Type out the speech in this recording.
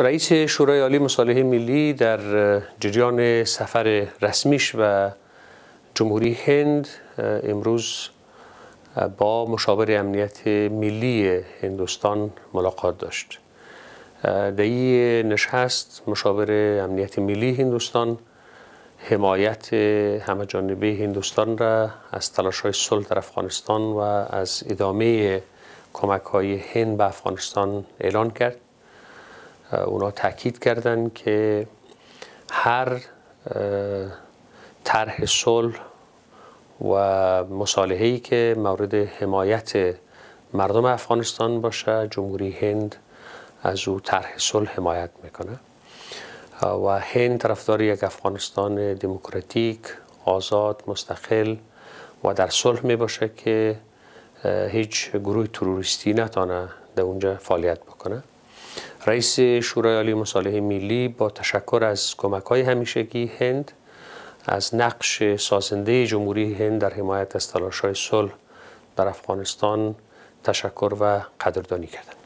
رئیس شورای عالی مصالحه ملی در جریان سفر رسمیش و جمهوری هند امروز با مشاور امنیت ملی هندوستان ملاقات داشت در این نشست مشاور امنیت ملی هندوستان حمایت همه جانبه هندوستان را از تلاش های صلح در افغانستان و از ادامه کمک های هند به افغانستان اعلان کرد اونا تاکید کردند که هر طرح صلح و ای که مورد حمایت مردم افغانستان باشه جمهوری هند از او طرح صلح حمایت میکنه و هند طرفدار یک افغانستان دموکراتیک آزاد مستقل و در صلح می باشه که هیچ گروه تروریستی نتانه در اونجا فعالیت بکنه رئیس شورای عالی مصالح ملی با تشکر از کمک همیشگی هند از نقش سازنده جمهوری هند در حمایت از تلاش های صلح در افغانستان تشکر و قدردانی کردند.